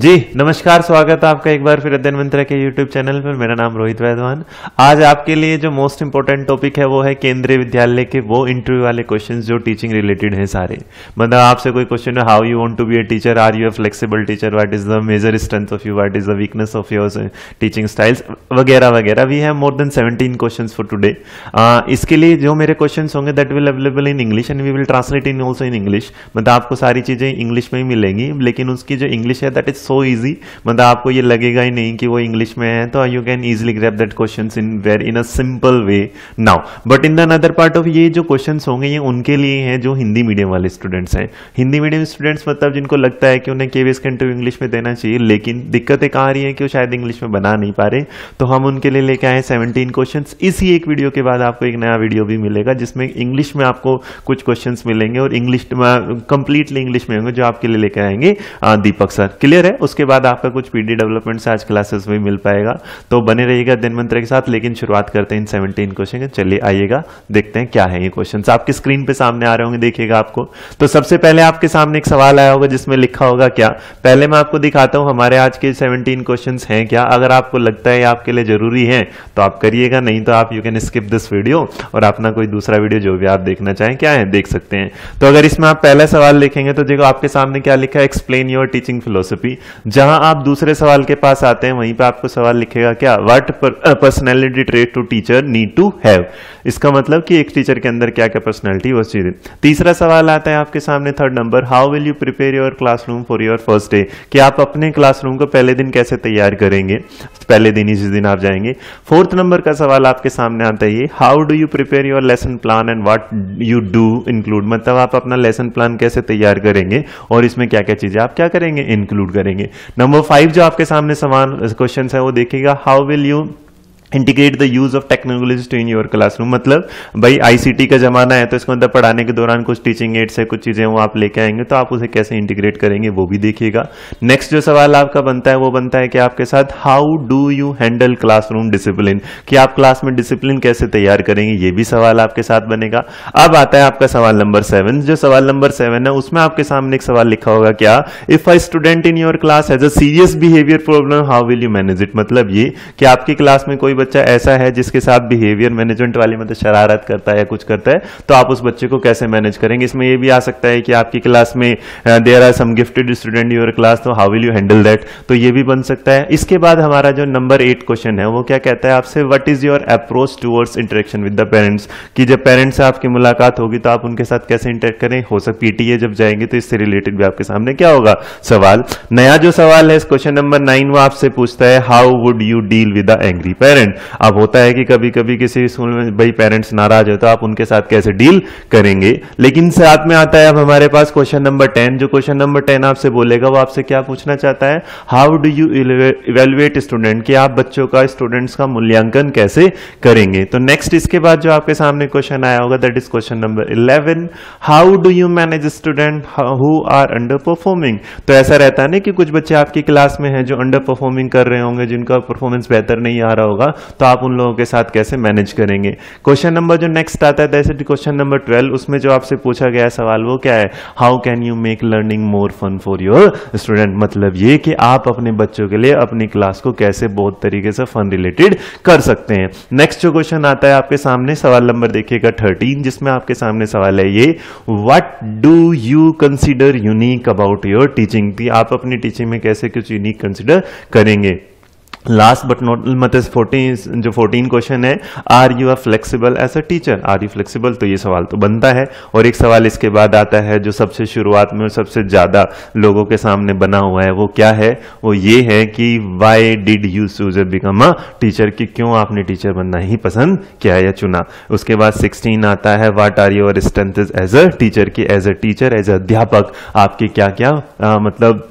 जी नमस्कार स्वागत है आपका एक बार फिर अध्ययन मंत्र के यूट्यूब चैनल पर मेरा नाम रोहित वैधवान आज आपके लिए जो मोस्ट इंपॉर्टेंट टॉपिक है वो है केंद्रीय विद्यालय के वो इंटरव्यू वाले क्वेश्चन जो टीचिंग रिलेटेड हैं सारे मतलब आपसे कोई क्वेश्चन है how you want to be a teacher are you a flexible teacher what is the major strength of you what is the weakness of your teaching styles वगैरह वगैरह we have more than seventeen question for today इसके लिए जो मेरे question होंगे that will available in English and we will translate in also in English मतलब आपको सारी चीजें इंग्लिश में ही मिलेंगी लेकिन उसकी जो इंग्लिश है दैट इज सो इजी मतलब आपको ये लगेगा ही नहीं कि वो इंग्लिश में है तो you can easily grasp that question in where in a simple way now but in the another part of ये जो क्वेश्चन होंगे ये उनके लिए हैं जो हिंदी मीडियम वाले स्टूडेंट्स हैं हिंदी मीडियम स्टूडेंट्स मतलब जिनको लगता है कि उन्हें केवीएस का इंटरव्यू इंग्लिश में देना चाहिए लेकिन दिक्कतें कहा रही है कि वो शायद इंग्लिश में बना नहीं पा रहे तो हम उनके लिए लेके आए सेवनटीन क्वेश्चन इसी एक वीडियो के बाद आपको एक नया वीडियो भी मिलेगा जिसमें इंग्लिश में आपको कुछ क्वेश्चन मिलेंगे और इंग्लिश कंप्लीटली इंग्लिश में होंगे जो आपके लिए लेकर आएंगे दीपक सर क्लियर है है उसके बाद आपका कुछ पीडी डेवलपमेंट्स आज क्लासेस में मिल पाएगा तो बने रहिएगा दिन मंत्र के साथ लेकिन शुरुआत करते हैं इन सेवनटीन क्वेश्चन चलिए आइएगा देखते हैं क्या है ये क्वेश्चन आपकी स्क्रीन पे सामने आ रहे होंगे देखिएगा आपको तो सबसे पहले आपके सामने एक सवाल आया होगा जिसमें लिखा होगा क्या पहले मैं आपको दिखाता हूँ हमारे आज के सेवनटीन क्वेश्चन है क्या अगर आपको लगता है आपके लिए जरूरी है तो आप करिएगा नहीं तो आप you can skip this video और अपना कोई दूसरा वीडियो जो भी आप देखना चाहें क्या है देख सकते हैं तो अगर इसमें आप पहला सवाल लिखेंगे तो देखो आपके सामने क्या लिखा है एक्सप्लेन योर टीचिंग फिलोसफी जहां आप दूसरे सवाल के पास आते हैं वहीं पे आपको सवाल लिखेगा क्या what personality trait do teacher need to have इसका मतलब कि एक टीचर के अंदर क्या क्या पर्सनैलिटी वो चीज तीसरा सवाल आता है आपके सामने third number how will you prepare your classroom for your first day कि आप अपने क्लासरूम को पहले दिन कैसे तैयार करेंगे पहले दिन ही जिस दिन आप जाएंगे फोर्थ नंबर का सवाल आपके सामने आता है ये how do you prepare your lesson plan and what you do include मतलब आप अपना लेसन प्लान कैसे तैयार करेंगे और इसमें क्या क्या चीज़ें आप क्या करेंगे इंक्लूड करेंगे करेंगे नंबर फाइव जो आपके सामने सवाल क्वेश्चन है वो देखेगा how will you integrate the use of technology to in your classroom मतलब भाई आईसीटी का जमाना है तो इसको मतलब पढ़ाने के दौरान कुछ टीचिंग एड्स है कुछ चीज़ें वो आप लेके आएंगे तो आप उसे कैसे इंटीग्रेट करेंगे वो भी देखिएगा नेक्स्ट जो सवाल आपका बनता है वो बनता है कि आपके साथ how do you handle classroom discipline कि आप क्लास में डिसिप्लिन कैसे तैयार करेंगे ये भी सवाल आपके साथ बनेगा अब आता है आपका सवाल नंबर सेवन जो सवाल नंबर सेवन है उसमें आपके सामने एक सवाल लिखा होगा क्या if I student in your class has a serious behaviour problem how will you manage it मतलब ये कि आपकी क्लास में कोई बच्चा ऐसा है जिसके साथ बिहेवियर मैनेजमेंट वाली मतलब शरारत करता है या कुछ करता है तो आप उस बच्चे को कैसे मैनेज करेंगे इसमें यह भी आ सकता है कि आपकी क्लास में there are some gifted student your class तो how will you handle that तो ये भी बन सकता है इसके बाद हमारा जो नंबर एट क्वेश्चन है वो क्या कहता है आपसे what is your approach towards interaction with the parents कि जब पेरेंट्स से आपकी मुलाकात होगी तो आप उनके साथ कैसे इंटरेक्ट करें हो सकता पीटीए जब जाएंगे तो इससे रिलेटेड भी आपके सामने क्या होगा सवाल नया जो सवाल है क्वेश्चन नंबर नाइन वो आपसे पूछता है how would you deal with the angry parents parent अब होता है कि कभी कभी किसी स्कूल में भाई पेरेंट्स नाराज हो तो आप उनके साथ कैसे डील करेंगे लेकिन साथ में आता है अब हमारे पास क्वेश्चन नंबर टेन जो क्वेश्चन नंबर टेन आपसे बोलेगा वो आपसे क्या पूछना चाहता है how do you evaluate student कि आप बच्चों का स्टूडेंट्स का मूल्यांकन कैसे करेंगे तो नेक्स्ट इसके बाद जो आपके सामने क्वेश्चन आया होगा that is question number eleven how do you manage student who are underperforming तो ऐसा रहता है ना कि कुछ बच्चे आपकी क्लास में हैं जो अंडर परफॉर्मिंग कर रहे होंगे जिनका परफॉर्मेंस बेहतर नहीं आ रहा होगा तो आप उन लोगों के साथ कैसे मैनेज करेंगे क्वेश्चन नंबर जो नेक्स्ट आता है दैसे क्वेश्चन नंबर ट्वेल्व उसमें जो आपसे पूछा गया सवाल वो क्या है how can you make learning more fun for your student मतलब ये कि आप अपने बच्चों के लिए अपनी क्लास को कैसे बहुत तरीके से फन रिलेटेड कर सकते हैं नेक्स्ट जो क्वेश्चन आता है आपके सामने सवाल नंबर देखिएगा थर्टीन जिसमें आपके सामने सवाल है ये what do you consider unique about your teaching आप अपनी टीचिंग में कैसे कुछ यूनिक कंसिडर करेंगे लास्ट बट नॉट मतलब फोर्टीन जो फोर्टीन क्वेश्चन है are you are flexible as a teacher are you flexible तो ये सवाल तो बनता है और एक सवाल इसके बाद आता है जो सबसे शुरुआत में और सबसे ज़्यादा लोगों के सामने बना हुआ है वो क्या है वो ये है कि why did you choose become a teacher कि क्यों आपने टीचर बनना ही पसंद किया या चुना उसके बाद सिक्सटीन आता है what are your strength as a teacher की एज अ टीचर एज अध्यापक आपके क्या क्या आ, मतलब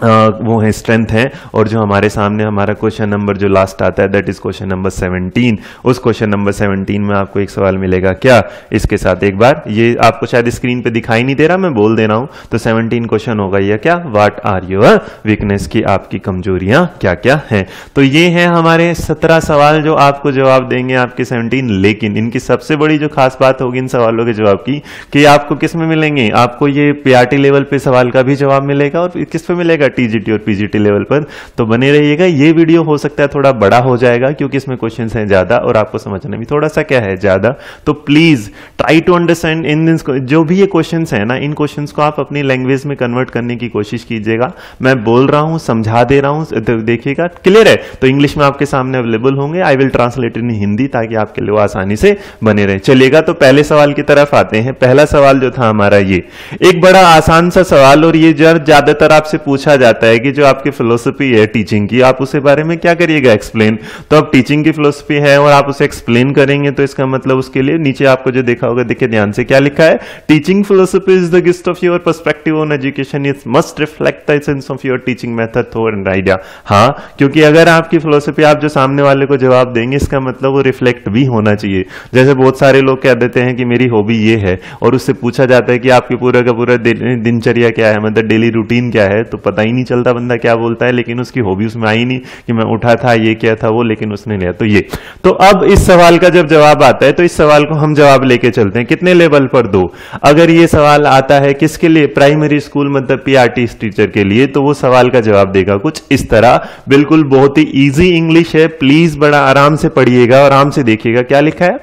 वो है स्ट्रेंथ है और जो हमारे सामने हमारा क्वेश्चन नंबर जो लास्ट आता है दैट इज क्वेश्चन नंबर 17 उस क्वेश्चन नंबर 17 में आपको एक सवाल मिलेगा क्या इसके साथ एक बार ये आपको शायद स्क्रीन पे दिखाई नहीं दे रहा मैं बोल दे रहा हूं तो 17 क्वेश्चन होगा यह क्या वाट आर योर वीकनेस की आपकी कमजोरियां क्या क्या है तो ये है हमारे सत्रह सवाल जो आपको जवाब देंगे आपके सेवनटीन लेकिन इनकी सबसे बड़ी जो खास बात होगी इन सवालों के जवाब की कि आपको किस में मिलेंगे आपको ये पीआरटी लेवल e पे सवाल का भी जवाब मिलेगा और किस पे मिलेगा जाएगा टीजीटी और पीजीटी लेवल पर तो बने रहिएगा ये वीडियो हो सकता है थोड़ा बड़ा हो जाएगा क्योंकि इसमें क्वेश्चन हैं ज्यादा और आपको समझने में थोड़ा सा क्या है ज्यादा तो please try to understand in दिन जो भी ये क्वेश्चन है ना इन क्वेश्चन को आप अपनी लैंग्वेज में कन्वर्ट करने की कोशिश कीजिएगा मैं बोल रहा हूं समझा दे रहा हूं तो देखिएगा क्लियर है तो इंग्लिश में आपके सामने अवेलेबल होंगे I will translate in Hindi ताकि आपके लिए आसानी से बने रहे चलेगा तो पहले सवाल की तरफ आते हैं पहला सवाल जो था हमारा ये एक बड़ा आसान सा सवाल और ये ज्यादातर आपसे पूछा पूछा जाता है कि जो आपकी फिलोसफी है टीचिंग की आप उसे बारे में क्या करिएगा एक्सप्लेन तो अब टीचिंग की फिलोसफी है और आप उसे एक्सप्लेन करेंगे तो इसका मतलब उसके लिए नीचे आपको जो देखा होगा देखिए ध्यान से क्या लिखा है teaching philosophy is the gist of your perspective on education is must reflect the sense of your teaching method though and idea हाँ क्योंकि अगर आपकी फिलोसफी आप जो सामने वाले को जवाब देंगे इसका मतलब वो रिफ्लेक्ट भी होना चाहिए जैसे बहुत सारे लोग कह देते हैं कि मेरी हॉबी ये है और उससे पूछा जाता है कि आपकी पूरा का पूरा दिनचर्या क्या है मतलब डेली रूटीन क्या है तो पता पता ही नहीं चलता बंदा क्या बोलता है लेकिन उसकी हॉबी उसमें आई नहीं कि मैं उठा था ये क्या था वो लेकिन उसने लिया तो ये तो अब इस सवाल का जब जवाब आता है तो इस सवाल को हम जवाब लेके चलते हैं कितने लेवल पर दो अगर ये सवाल आता है किसके लिए प्राइमरी स्कूल मतलब पी टीचर के लिए तो वो सवाल का जवाब देगा कुछ इस तरह बिल्कुल बहुत ही ईजी इंग्लिश है प्लीज बड़ा आराम से पढ़िएगा और आराम से देखिएगा क्या लिखा है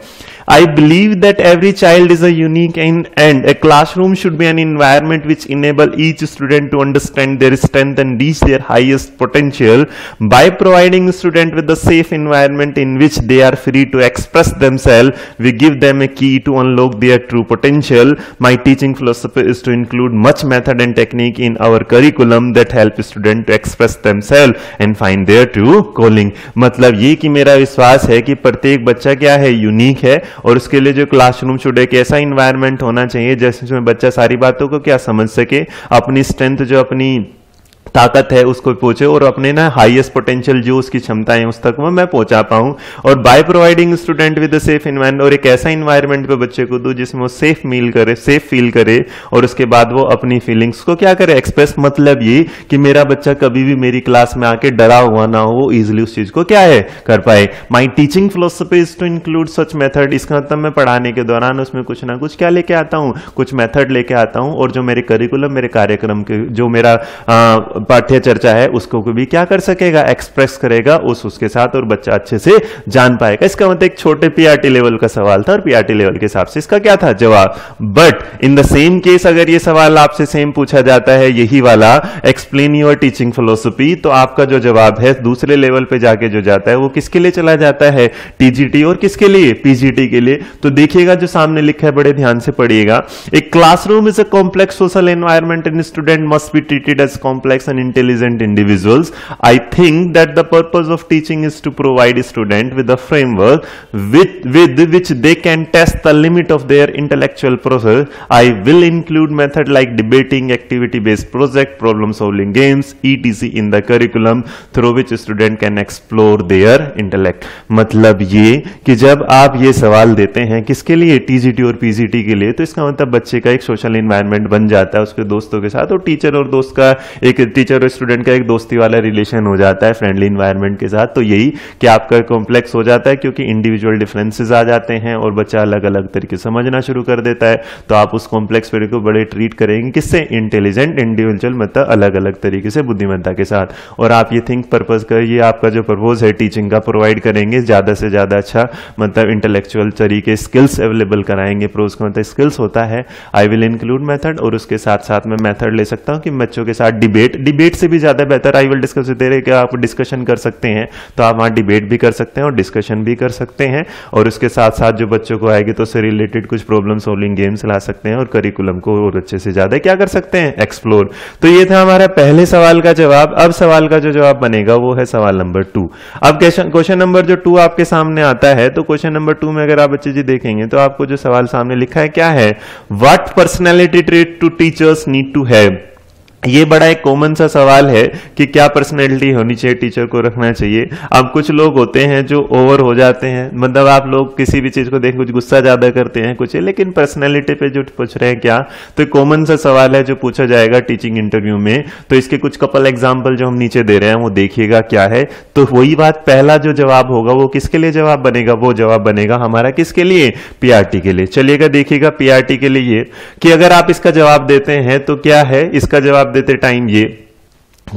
I believe that every child is a unique and, and a classroom should be an environment which enable each student to understand their strength and reach their highest potential by providing student with the safe environment in which they are free to express themselves we give them a key to unlock their true potential my teaching philosophy is to include much method and technique in our curriculum that help student to express themselves and find their true calling मतलब ये कि मेरा विश्वास है कि प्रत्येक बच्चा क्या है यूनिक है और उसके लिए जो क्लासरूम शुड एक environment hona chahiye jaise usme bachcha सारी बातों को क्या समझ सके अपनी स्ट्रेंथ जो अपनी ताकत है उसको पहुंचे और अपने ना हाईएस्ट पोटेंशियल जो उसकी क्षमता है उस तक में मैं पहुंचा पाऊं और by providing student with safe environment और एक ऐसा इन्वायरमेंट पे बच्चे को दो जिसमें वो सेफ मील करे सेफ फील करे और उसके बाद वो अपनी फीलिंग्स को क्या करे एक्सप्रेस मतलब ये कि मेरा बच्चा कभी भी मेरी क्लास में आके डरा हुआ ना हो वो इजिली उस चीज को क्या है कर पाए my teaching philosophy is to include such method इसका मतलब मैं पढ़ाने के दौरान उसमें कुछ ना कुछ क्या लेके आता हूँ कुछ मेथड लेके आता हूँ और जो मेरे करिकुलम मेरे कार्यक्रम के जो मेरा पाठ्य चर्चा है उसको भी क्या कर सकेगा एक्सप्रेस करेगा उस उसके साथ और बच्चा अच्छे से जान पाएगा इसका मतलब एक छोटे पीआरटी लेवल का सवाल था और पीआरटी लेवल के हिसाब से इसका क्या था जवाब but in the same case अगर ये सवाल आपसे सेम पूछा जाता है यही वाला एक्सप्लेन योर टीचिंग फिलोसफी तो आपका जो जवाब है दूसरे लेवल पे जाके जो जाता है वो किसके लिए चला जाता है टीजीटी और किसके लिए पीजीटी के लिए तो देखिएगा जो सामने लिखा है बड़े ध्यान से पढ़िएगा एक classroom is a complex social environment and student must be treated as complex complex and intelligent individuals. I think that the purpose of teaching is to provide a student with a framework with, with which they can test the limit of their intellectual process. I will include method like debating, activity-based project, problem-solving games, etc. in the curriculum through which student can explore their intellect. matlab ye ki jab aap ye sawal dete hain kiske liye tgt aur pgt ke liye to iska matlab bacche ka ek social environment ban jata hai uske doston ke sath aur teacher aur dost ka ek फिर teacher और student का एक दोस्ती वाला relation हो जाता है friendly environment के साथ तो यही कि आपका कॉम्प्लेक्स हो जाता है क्योंकि इंडिविजुअल डिफरेंसेज आ जाते हैं और बच्चा अलग अलग तरीके समझना शुरू कर देता है तो आप उस कॉम्प्लेक्स पीरियड को बड़े ट्रीट करेंगे किससे इंटेलिजेंट इंडिविजुअल मतलब अलग अलग तरीके से बुद्धिमत्ता के साथ और आप ये थिंक पर्पज का ये आपका जो पर्पोज है टीचिंग का प्रोवाइड करेंगे ज़्यादा से ज़्यादा अच्छा मतलब इंटेलेक्चुअल तरीके स्किल्स अवेलेबल कराएंगे प्रोज का मतलब स्किल्स होता है आई विल इंक्लूड मैथड और उसके साथ साथ मैं मैथड ले सकता हूँ कि बच्चों के साथ डिबेट डिबेट से भी ज़्यादा बेहतर आई विल डिस्कस दे रहे कि आप डिस्कशन कर सकते हैं तो आप वहाँ डिबेट भी कर सकते हैं और डिस्कशन भी कर सकते हैं और उसके साथ साथ जो बच्चों को आएगी तो उससे रिलेटेड कुछ प्रॉब्लम सोल्विंग गेम्स ला सकते हैं और करिकुलम को और अच्छे से ज़्यादा क्या कर सकते हैं एक्सप्लोर तो ये था हमारा पहले सवाल का जवाब अब सवाल का जो जवाब बनेगा वो है सवाल नंबर टू अब क्वेश्चन नंबर जो टू आपके सामने आता है तो क्वेश्चन नंबर टू में अगर आप बच्चे जी देखेंगे तो आपको जो सवाल सामने लिखा है क्या है what personality trait do teachers need to have ये बड़ा एक कॉमन सा सवाल है कि क्या पर्सनैलिटी होनी चाहिए टीचर को रखना चाहिए अब कुछ लोग होते हैं जो ओवर हो जाते हैं मतलब आप लोग किसी भी चीज़ को देख कुछ गुस्सा ज़्यादा करते हैं कुछ है, लेकिन पर्सनैलिटी पे जो पूछ रहे हैं क्या तो कॉमन सा सवाल है जो पूछा जाएगा टीचिंग इंटरव्यू में तो इसके कुछ कपल एग्जाम्पल जो हम नीचे दे रहे हैं वो देखिएगा क्या है तो वही बात पहला जो जवाब होगा वो किसके लिए जवाब बनेगा वो जवाब बनेगा हमारा किसके लिए पीआरटी के लिए चलिएगा देखिएगा पीआरटी के लिए कि अगर आप इसका जवाब देते हैं तो क्या है इसका जवाब जवाब देते टाइम ये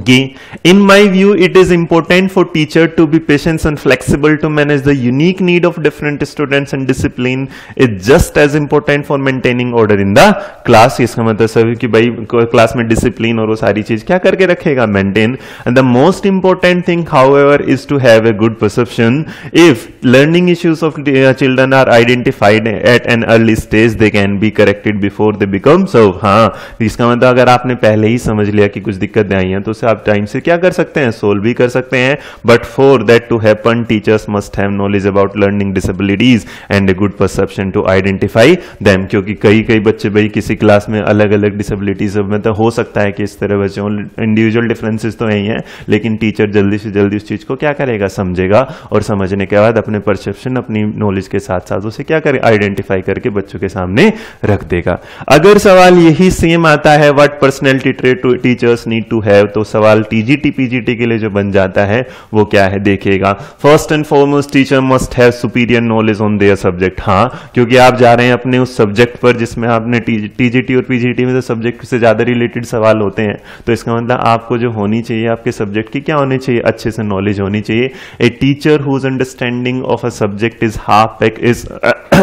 in my view it is important for teacher to be patience and flexible to manage the unique need of different students and discipline is just as important for maintaining order in the class इसका मतलब सभी कि भाई class में discipline और वो सारी चीज क्या करके रखेगा maintain and the most important thing however is to have a good perception if learning issues of children are identified at an early stage they can be corrected before they become so हाँ इसका मतलब अगर आपने पहले ही समझ लिया कि कुछ दिक्कतें आई हैं तो से आप टाइम से क्या कर सकते हैं सोल्व भी कर सकते हैं but for that to happen teachers must have knowledge about learning disabilities and a good perception to identify them क्योंकि कई कई बच्चे भाई किसी क्लास में अलग अलग डिसेबिलिटीज तो हो सकता है कि इस तरह बच्चों इंडिविजुअल डिफरेंसेस तो यही है लेकिन टीचर जल्दी से जल्दी उस चीज को क्या करेगा समझेगा और समझने के बाद अपने परसेप्शन अपनी नॉलेज के साथ साथ उसे क्या करे आइडेंटिफाई करके बच्चों के सामने रख देगा अगर सवाल यही सेम आता है what personality trait teachers need to have तो सवाल टीजीटी पीजीटी के लिए जो बन जाता है वो क्या है देखिएगा first and foremost teacher must have superior knowledge on their subject हाँ क्योंकि आप जा रहे हैं अपने उस सब्जेक्ट पर जिसमें आपने टीजीटी और पीजीटी में तो सब्जेक्ट से ज्यादा रिलेटेड सवाल होते हैं तो इसका मतलब आपको जो होनी चाहिए आपके सब्जेक्ट की क्या होनी चाहिए अच्छे से नॉलेज होनी चाहिए a teacher whose understanding of a subject is half baked is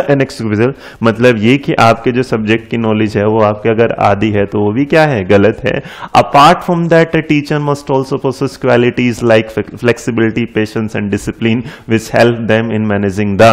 an exclusive मतलब ये कि आपके जो सब्जेक्ट की नॉलेज है वो आपके अगर आधी है तो वो भी क्या है गलत है apart from that teacher must also possess qualities like flexibility, patience and discipline which help them in managing the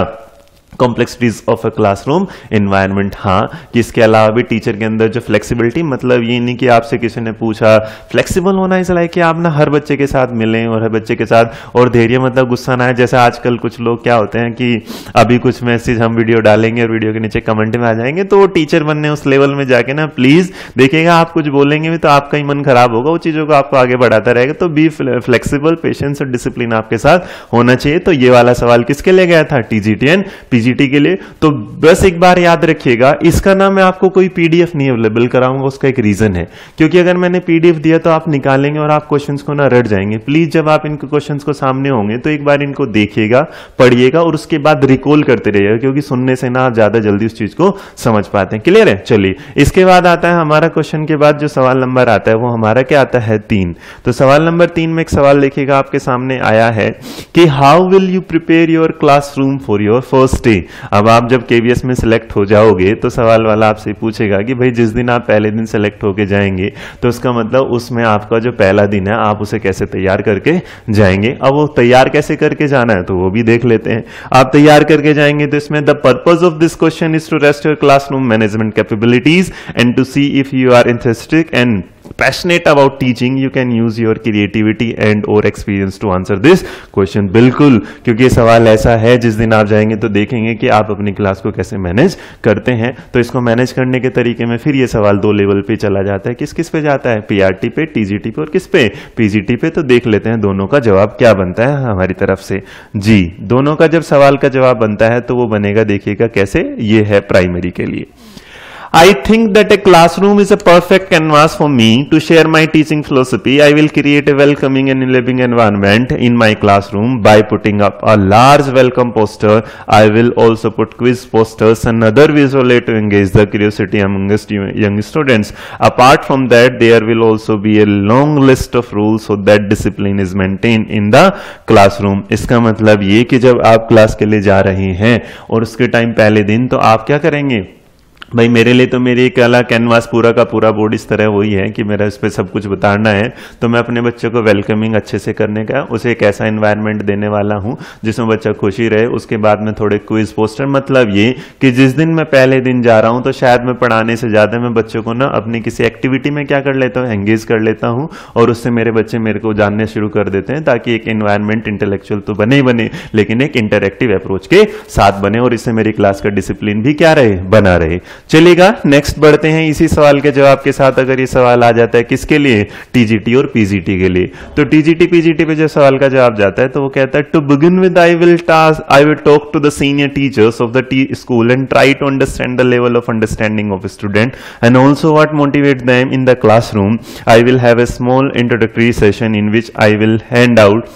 complexities of a classroom environment हाँ कि इसके अलावा भी टीचर के अंदर जो फ्लेक्सिबिलिटी मतलब ये नहीं कि आपसे किसी ने पूछा फ्लेक्सिबल होना इस लाइक कि आप ना हर बच्चे के साथ मिलें और हर बच्चे के साथ और धैर्य मतलब गुस्सा ना है जैसे आजकल कुछ लोग क्या होते हैं कि अभी कुछ मैसेज हम वीडियो डालेंगे और वीडियो के नीचे कमेंट में आ जाएंगे तो टीचर बनने उस लेवल में जाके ना प्लीज़ देखिएगा आप कुछ बोलेंगे भी तो आपका ही मन खराब होगा वो चीज़ों को आपको आगे बढ़ाता रहेगा तो बी फ्लेक्सिबल पेशेंस और डिसिप्लिन आपके साथ होना चाहिए तो ये वाला सवाल किसके लिए गया था टीजीटीएन पीजी टीजीटी के लिए तो बस एक बार याद रखिएगा इसका ना मैं आपको कोई पीडीएफ नहीं अवेलेबल कराऊंगा उसका एक रीजन है क्योंकि अगर मैंने पीडीएफ दिया तो आप निकालेंगे और आप क्वेश्चंस को ना रट जाएंगे प्लीज जब आप इनके क्वेश्चंस को सामने होंगे तो एक बार इनको देखिएगा पढ़िएगा और उसके बाद रिकॉल करते रहिएगा क्योंकि सुनने से ना ज्यादा जल्दी उस चीज को समझ पाते हैं क्लियर है चलिए इसके बाद आता है हमारा क्वेश्चन के बाद जो सवाल नंबर आता है वो हमारा क्या आता है तीन तो सवाल नंबर तीन में एक सवाल देखिएगा आपके सामने आया है कि how will you prepare your classroom for your first sixty अब आप जब केवीएस में सिलेक्ट हो जाओगे तो सवाल वाला आपसे पूछेगा कि भाई जिस दिन आप पहले दिन सिलेक्ट होके जाएंगे तो उसका मतलब उसमें आपका जो पहला दिन है आप उसे कैसे तैयार करके जाएंगे अब वो तैयार कैसे करके जाना है तो वो भी देख लेते हैं आप तैयार करके जाएंगे तो इसमें the purpose of this question is to rest your classroom management capabilities and to see if you are interested and passionate about teaching you can use your creativity and or experience to answer this question बिल्कुल क्योंकि ये सवाल ऐसा है जिस दिन आप जाएंगे तो देखेंगे कि आप अपनी क्लास को कैसे मैनेज करते हैं तो इसको मैनेज करने के तरीके में फिर ये सवाल दो लेवल पे चला जाता है किस किस पे जाता है पीआरटी पे टीजीटी पे और किस पे पीजीटी पे तो देख लेते हैं दोनों का जवाब क्या बनता है हमारी तरफ से जी दोनों का जब सवाल का जवाब बनता है तो वो बनेगा देखिएगा कैसे ये है प्राइमरी के लिए I think that a classroom is a perfect canvas for me to share my teaching philosophy. I will create a welcoming and living environment in my classroom by putting up a large welcome poster. I will also put quiz posters and other visual aid to engage the curiosity among young students. Apart from that, there will also be a long list of rules so that discipline is maintained in the classroom. इसका मतलब ये कि जब आप class के लिए जा रहे हैं और उसके टाइम पहले दिन तो आप क्या करेंगे भाई मेरे लिए तो मेरी एक अला कैनवास पूरा का पूरा बोर्ड इस तरह वही है कि मेरा इस पर सब कुछ बताना है तो मैं अपने बच्चों को वेलकमिंग अच्छे से करने का उसे एक ऐसा इन्वायरमेंट देने वाला हूँ जिसमें बच्चा खुशी रहे उसके बाद में थोड़े क्विज पोस्टर मतलब ये कि जिस दिन मैं पहले दिन जा रहा हूँ तो शायद मैं पढ़ाने से ज़्यादा मैं बच्चों को ना अपनी किसी एक्टिविटी में क्या कर लेता हूँ एंगेज कर लेता हूँ और उससे मेरे बच्चे मेरे को जानने शुरू कर देते हैं ताकि एक इन्वायरमेंट इंटेलेक्चुअल तो बने ही बने लेकिन एक इंटरेक्टिव अप्रोच के साथ बने और इससे मेरी क्लास का डिसिप्लिन भी क्या रहे बना रहे चलेगा नेक्स्ट बढ़ते हैं इसी सवाल के जवाब के साथ अगर ये सवाल आ जाता है किसके लिए टीजीटी और पीजीटी के लिए तो टीजीटी पीजीटी पे जब सवाल का जवाब जाता है तो वो कहता है to begin with I will task I will talk to the senior teachers of the T school and try to understand the level of understanding of student and also what motivate them in the class I will have a small introductory session in which I will hand out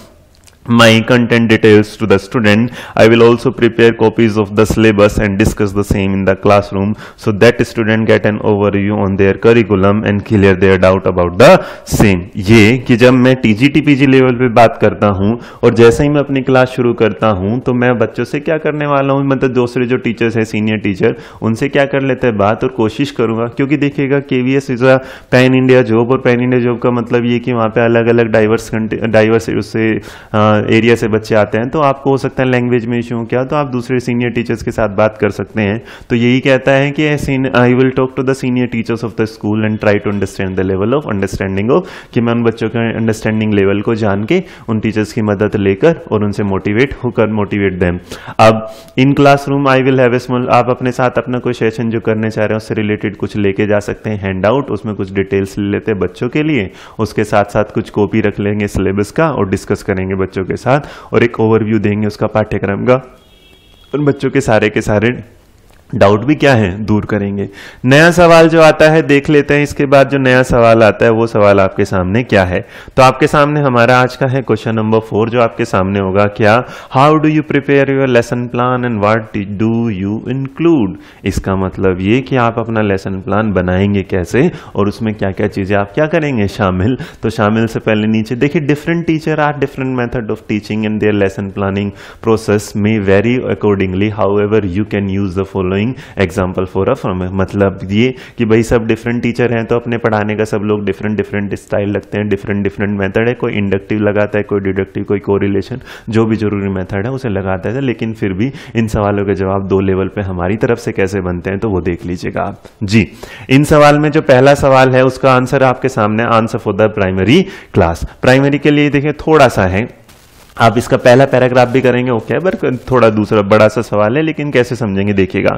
my content details to the student. I will also prepare copies of the syllabus and discuss the same in the classroom so that student get an overview on their curriculum and clear their doubt about the same. ye ki jab main TG TPG level पे बात करता हूँ और जैसे ही मैं अपनी class शुरू करता हूँ तो मैं बच्चों से क्या करने वाला हूँ मतलब दूसरे जो टीचर्स हैं सीनियर टीचर उनसे क्या कर लेते हैं बात और कोशिश करूँगा क्योंकि देखिएगा K V S is a pan India job और पैन इंडिया जॉब का मतलब ये कि alag पे diverse अलग डाइवर्स एरिया से बच्चे आते हैं तो आपको हो सकता है लैंग्वेज में इशू हो क्या तो आप दूसरे सीनियर टीचर्स के साथ बात कर सकते हैं तो यही कहता है कि I will talk to the senior teachers of the school and try to understand the level of understanding of कि मैं उन बच्चों के अंडरस्टैंडिंग लेवल को जान के उन टीचर्स की मदद लेकर और उनसे मोटिवेट होकर मोटिवेट दें अब in classroom I will have a small आप अपने साथ अपना कोई सेशन जो करने चाह रहे हैं उससे रिलेटेड कुछ लेके जा सकते हैं हैंड आउट उसमें कुछ डिटेल्स ले लेते हैं बच्चों के लिए उसके साथ साथ कुछ कॉपी रख लेंगे सिलेबस का और डिस्कस करेंगे बच्चों के साथ और एक ओवरव्यू देंगे उसका पाठ्यक्रम का उन बच्चों के सारे के सारे डाउट भी क्या है दूर करेंगे नया सवाल जो आता है देख लेते हैं इसके बाद जो नया सवाल आता है वो सवाल आपके सामने क्या है तो आपके सामने हमारा आज का है क्वेश्चन नंबर फोर जो आपके सामने होगा क्या how do you prepare your lesson plan and what do you include इसका मतलब ये कि आप अपना लेसन प्लान बनाएंगे कैसे और उसमें क्या क्या चीज़ें आप क्या करेंगे शामिल तो शामिल से पहले नीचे देखिए different teacher are different method of teaching and their lesson planning process में vary accordingly however you can use the following following example for a मतलब ये कि भाई सब डिफरेंट टीचर हैं तो अपने पढ़ाने का सब लोग डिफरेंट डिफरेंट स्टाइल लगते हैं डिफरेंट डिफरेंट मेथड है कोई इंडक्टिव लगाता है कोई डिडक्टिव कोई कोरिलेशन जो भी जरूरी मेथड है उसे लगाता है लेकिन फिर भी इन सवालों के जवाब दो लेवल पे हमारी तरफ से कैसे बनते हैं तो वो देख लीजिएगा आप जी इन सवाल में जो पहला सवाल है उसका आंसर आपके सामने answer for the primary class primary के लिए देखिए थोड़ा सा है आप इसका पहला पैराग्राफ भी करेंगे ओके okay, पर थोड़ा दूसरा बड़ा सा सवाल है लेकिन कैसे समझेंगे देखिएगा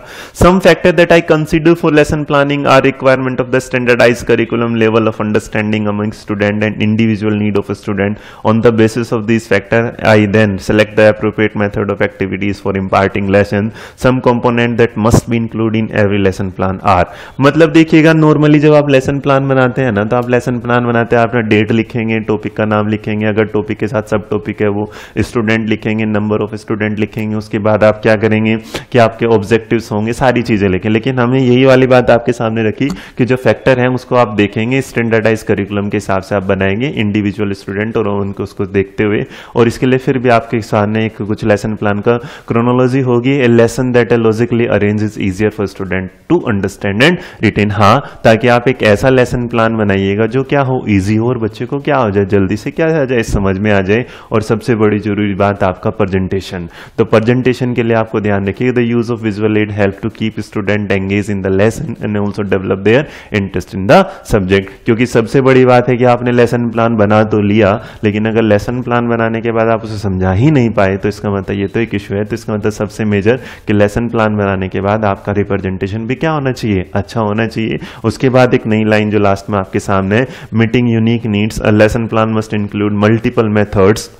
some factor that I consider for lesson planning are requirement of the standardize curriculum level of understanding among student and individual need of student on the basis of this factor I then select the appropriate method of activities for imparting lesson some component that must be include in every lesson plan are मतलब देखिएगा normally जब आप lesson plan बनाते हैं ना तो आप lesson plan बनाते हैं आप डेट लिखेंगे टॉपिक का नाम लिखेंगे अगर टॉपिक के साथ सब टॉपिक है वो स्टूडेंट लिखेंगे नंबर ऑफ स्टूडेंट लिखेंगे उसके बाद आप क्या करेंगे कि आपके ऑब्जेक्टिव्स होंगे सारी चीज़ें लिखें लेकिन हमें यही वाली बात आपके सामने रखी कि जो फैक्टर है उसको आप देखेंगे स्टैंडर्डाइज करिकुलम के हिसाब से आप बनाएंगे इंडिविजुअल स्टूडेंट और उनको उसको देखते हुए और इसके लिए फिर भी आपके सामने एक कुछ लेसन प्लान का क्रोनोलॉजी होगी a lesson that a logically arrange is easier for student to understand and retain हाँ ताकि आप एक ऐसा लेसन प्लान बनाइएगा जो क्या हो ईजी हो और बच्चे को क्या हो जाए जल्दी से क्या आ जाए समझ में आ जाए और सबसे बड़ी जरूरी बात आपका प्रेजेंटेशन तो प्रेजेंटेशन के लिए आपको ध्यान रखिए the use of visual aid help to keep student engage in the lesson and also develop their interest in the subject क्योंकि सबसे बड़ी बात है कि आपने लेसन प्लान बना तो लिया लेकिन अगर लेसन प्लान बनाने के बाद आप उसे समझा ही नहीं पाए तो इसका मतलब ये तो एक इशू है तो इसका मतलब सबसे मेजर कि लेसन प्लान बनाने के बाद आपका रिप्रेजेंटेशन भी क्या होना चाहिए अच्छा होना चाहिए उसके बाद एक नई लाइन जो लास्ट में आपके सामने है meeting unique needs a lesson plan must include multiple methods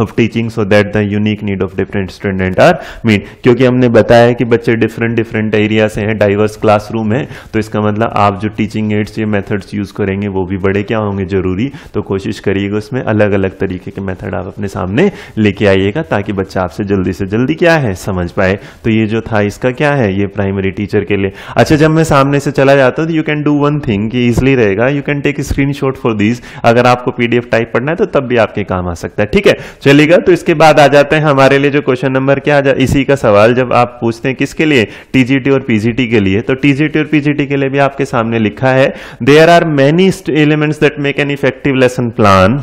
of teaching so that the unique need of different student are meet क्योंकि हमने बताया कि बच्चे डिफरेंट डिफरेंट एरिया से हैं डाइवर्स क्लासरूम है तो इसका मतलब आप जो टीचिंग एड्स या मेथड्स यूज़ करेंगे वो भी बड़े क्या होंगे ज़रूरी तो कोशिश करिएगा उसमें अलग अलग तरीके के मेथड आप अपने सामने लेके आइएगा ताकि बच्चा आपसे जल्दी से जल्दी क्या है समझ पाए तो ये जो था इसका क्या है ये प्राइमरी टीचर के लिए अच्छा जब मैं सामने से चला जाता हूँ तो you can do one thing easily रहेगा you can take screen for this अगर आपको पीडीएफ टाइप पढ़ना है तो तब भी आपके काम आ सकता है ठीक है चलेगा तो इसके बाद आ जाते हैं हमारे लिए जो क्वेश्चन नंबर क्या आ इसी का सवाल जब आप पूछते हैं किसके लिए टीजीटी और पीजीटी के लिए तो टीजीटी और पीजीटी के लिए भी आपके सामने लिखा है there are many elements that make an effective lesson plan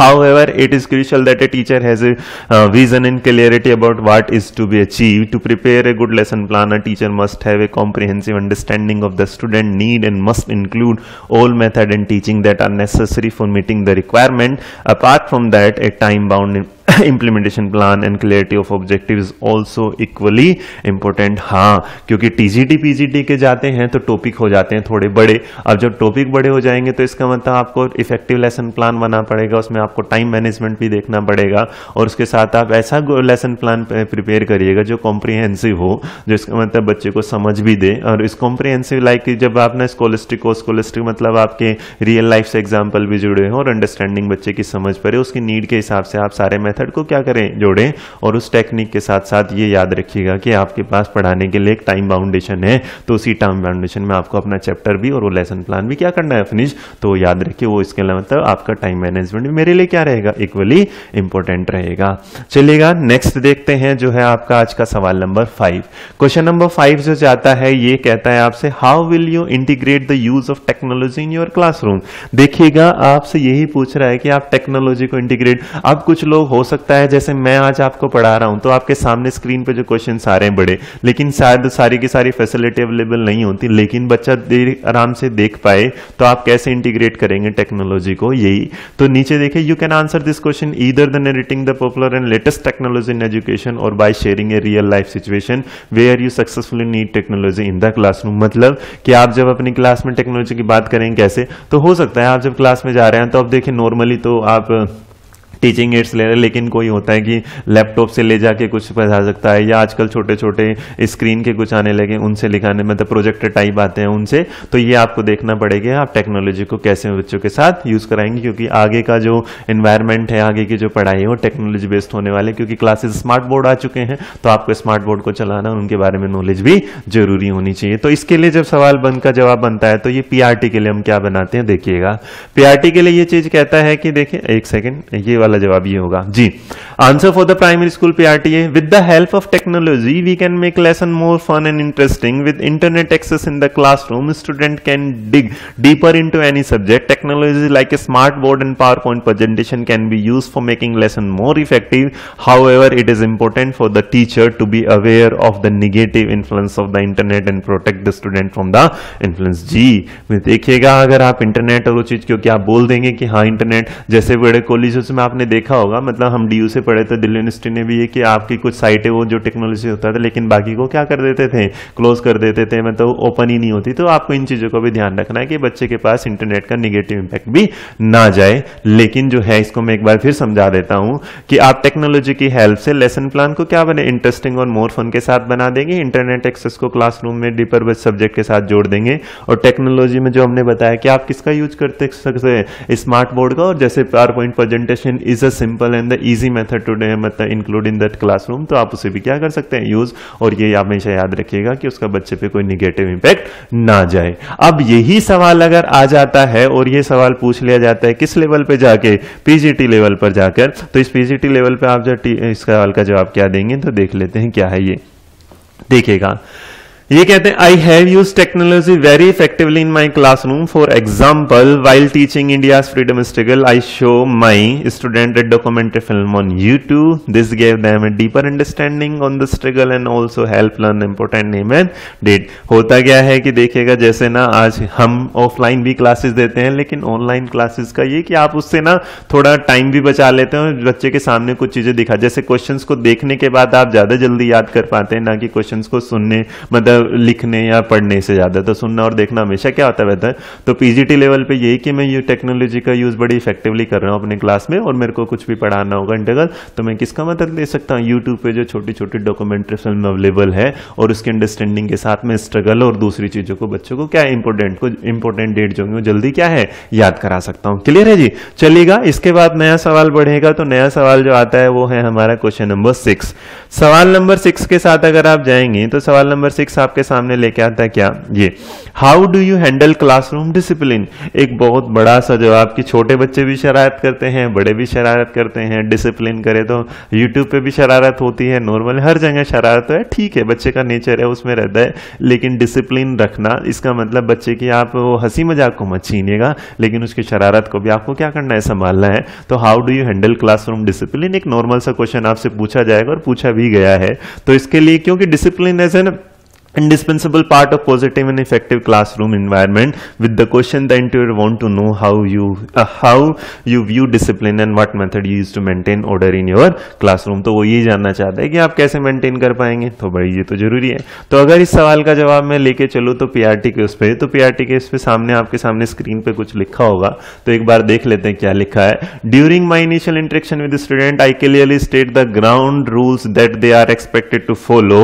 However, it is crucial that a teacher has a uh, vision and clarity about what is to be achieved. To prepare a good lesson plan, a teacher must have a comprehensive understanding of the student need and must include all method and teaching that are necessary for meeting the requirement. Apart from that, a time-bound implementation plan and clarity of objective is also equally important हाँ क्योंकि TGT PGT के जाते हैं तो topic हो जाते हैं थोड़े बड़े अब जब टॉपिक बड़े हो जाएंगे तो इसका मतलब आपको इफेक्टिव लेसन प्लान बनाना पड़ेगा उसमें आपको टाइम मैनेजमेंट भी देखना पड़ेगा और उसके साथ आप ऐसा लेसन प्लान प्रिपेयर करिएगा जो कॉम्प्रिहेंसिव हो जो इसका मतलब बच्चे को समझ भी दे और इस कॉम्प्रीहेंसिव लाइक जब आपने स्कोलिस्टिक हो स्कोलिस्टिक मतलब आपके रियल लाइफ से एग्जाम्पल भी जुड़े हो और अंडरस्टैंडिंग बच्चे की समझ पड़े उसकी नीड के हिसाब से आप सारे मेथड मेथड को क्या करें जोड़ें और उस टेक्निक के साथ साथ ये याद रखिएगा कि आपके पास पढ़ाने के लिए एक टाइम बाउंडेशन है तो उसी टाइम बाउंडेशन में आपको अपना चैप्टर भी और वो लेसन प्लान भी क्या करना है फिनिश तो याद रखिए वो इसके अलावा मतलब आपका टाइम मैनेजमेंट भी मेरे लिए क्या रहेगा इक्वली इंपॉर्टेंट रहेगा चलिएगा नेक्स्ट देखते हैं जो है आपका आज का सवाल number five question number five जो जाता है ये कहता है आपसे how will you integrate the use of technology in your classroom देखिएगा आपसे यही पूछ रहा है कि आप टेक्नोलॉजी को इंटीग्रेट अब कुछ लोग हो सकते सकता है जैसे मैं आज आपको पढ़ा रहा हूं तो आपके सामने स्क्रीन पे जो क्वेश्चन आ रहे हैं बड़े लेकिन शायद सारी की सारी फैसिलिटी अवेलेबल नहीं होती लेकिन बच्चा आराम से देख पाए तो आप कैसे इंटीग्रेट करेंगे टेक्नोलॉजी को यही तो नीचे देखे you can answer this question either the netting the popular and latest technology in education और by sharing a real life situation way are you successfully need technology in the classroom मतलब कि आप जब अपनी क्लास में technology की बात करेंगे कैसे तो हो सकता है आप जब क्लास में जा रहे हैं तो आप देखें नॉर्मली तो आप टीचिंग एड्स ले रहे लेकिन कोई होता है कि लैपटॉप से ले जाके कुछ पढ़ा सकता है या आजकल छोटे छोटे स्क्रीन के कुछ आने लगे उनसे लिखाने मतलब प्रोजेक्टर टाइप आते हैं उनसे तो ये आपको देखना पड़ेगा आप टेक्नोलॉजी को कैसे बच्चों के साथ यूज़ कराएंगे क्योंकि आगे का जो इन्वायरमेंट है आगे की जो पढ़ाई है वो टेक्नोलॉजी बेस्ड होने वाले क्योंकि क्लासेस स्मार्ट बोर्ड आ चुके हैं तो आपको स्मार्ट बोर्ड को चलाना उनके बारे में नॉलेज भी जरूरी होनी चाहिए तो इसके लिए जब सवाल बन का जवाब बनता है तो ये पीआरटी के लिए हम क्या बनाते हैं देखिएगा पीआरटी के लिए ये चीज़ कहता है कि देखिए एक सेकेंड ये वाला वाला जवाब ये होगा जी answer for the primary school PRTA with the help of technology we can make lesson more fun and interesting with internet access in the classroom student can dig deeper to any subject technology like a smart board and PowerPoint presentation can be use for making lesson more effective however it is important for the teacher to be aware of the negative influence of the internet and protect the student from the influence जी देखिएगा अगर आप internet और उस चीज क्योंकि आप बोल देंगे कि हाँ इंटरनेट जैसे बड़े कॉलेज में आप आपने देखा होगा मतलब हम डी से पढ़े थे दिल्ली यूनिवर्सिटी ने भी ये कि आपकी कुछ साइटें वो जो टेक्नोलॉजी होता था लेकिन बाकी को क्या कर देते थे क्लोज कर देते थे मतलब ओपन ही नहीं होती तो आपको इन चीज़ों का भी ध्यान रखना है कि बच्चे के पास इंटरनेट का निगेटिव इम्पैक्ट भी ना जाए लेकिन जो है इसको मैं एक बार फिर समझा देता हूँ कि आप टेक्नोलॉजी की हेल्प से लेसन प्लान को क्या बने इंटरेस्टिंग और मोर फन के साथ बना देंगे इंटरनेट एक्सेस को क्लासरूम में डीपर बेस्ट सब्जेक्ट के साथ जोड़ देंगे और टेक्नोलॉजी में जो हमने बताया कि आप किसका यूज करते सकते हैं स्मार्ट बोर्ड का और जैसे PowerPoint presentation is a simple and the easy method to मतलब इंक्लूड इन दैट क्लासरूम तो आप उसे भी क्या कर सकते हैं यूज और ये हमेशा याद रखिएगा कि उसका बच्चे पे कोई निगेटिव इंपैक्ट ना जाए अब यही सवाल अगर आ जाता है और ये सवाल पूछ लिया जाता है किस लेवल पे जाके पीजीटी लेवल पर जाकर तो इस पीजीटी लेवल पे आप जब इस सवाल का जवाब क्या देंगे तो देख लेते हैं क्या है ये देखिएगा ये कहते हैं I have use technology very effectively in my class room for example while teaching India freedom struggle I show my student ad documentary film on YouTube this gave them a deeper understanding on the struggle and also help learn important name and date होता क्या है कि देखिएगा जैसे ना आज हम offline भी क्लासेस देते हैं लेकिन ऑनलाइन क्लासेस का ये कि आप उससे ना थोड़ा टाइम भी बचा लेते हैं और बच्चे के सामने कुछ चीजें दिखा जैसे क्वेश्चन को देखने के बाद आप ज्यादा जल्दी याद कर पाते हैं ना कि क्वेश्चन को सुनने मतलब लिखने या पढ़ने से ज़्यादा तो सुनना और देखना हमेशा क्या होता रहता है तो पीजीटी लेवल पे यही कि मैं ये टेक्नोलॉजी का यूज़ बड़ी इफेक्टिवली कर रहा हूँ अपने क्लास में और मेरे को कुछ भी पढ़ाना होगा इंटरगल तो मैं किसका मदद मतलब ले सकता हूँ यूट्यूब पर जो छोटी छोटी डॉक्यूमेंट्री फिल्म अवेलेबल है और उसकी अंडरस्टैंडिंग के साथ में स्ट्रगल और दूसरी चीज़ों को बच्चों को क्या इंपोर्टेंट को इंपोर्टेंट डेट जो है वो जल्दी क्या है याद करा सकता हूँ क्लियर है जी चलेगा इसके बाद नया सवाल बढ़ेगा तो नया सवाल जो आता है वो है हमारा क्वेश्चन नंबर सिक्स सवाल नंबर सिक्स के साथ अगर आप जाएंगे तो सवाल नंबर सिक्स आपके सामने लेके आता है क्या ये how do you handle classroom discipline एक बहुत बड़ा सा जो आपकी छोटे बच्चे भी शरारत करते हैं बड़े भी शरारत करते हैं डिसिप्लिन करे तो यूट्यूब पे भी शरारत होती है नॉर्मल हर जगह शरारत तो है ठीक है बच्चे का नेचर है उसमें रहता है लेकिन डिसिप्लिन रखना इसका मतलब बच्चे की आप वो हंसी मजाक को मत छीनिएगा लेकिन उसकी शरारत को भी आपको क्या करना है संभालना है तो how do you handle classroom discipline एक नॉर्मल सा क्वेश्चन आपसे पूछा जाएगा और पूछा भी गया है तो इसके लिए क्योंकि discipline as an indispensable part of positive and effective classroom environment with the question the interviewer want to know how you uh, how you view discipline and what method you use to maintain order in your classroom तो वो ये जानना चाहता है कि आप कैसे maintain कर पाएंगे तो भाई ये तो जरूरी है तो अगर इस सवाल का जवाब मैं लेके चलूँ तो पीआरटी के उस पर तो पीआरटी के उस पर सामने आपके सामने स्क्रीन पे कुछ लिखा होगा तो एक बार देख लेते हैं क्या लिखा है during my initial interaction with student I clearly state the ground rules that they are expected to follow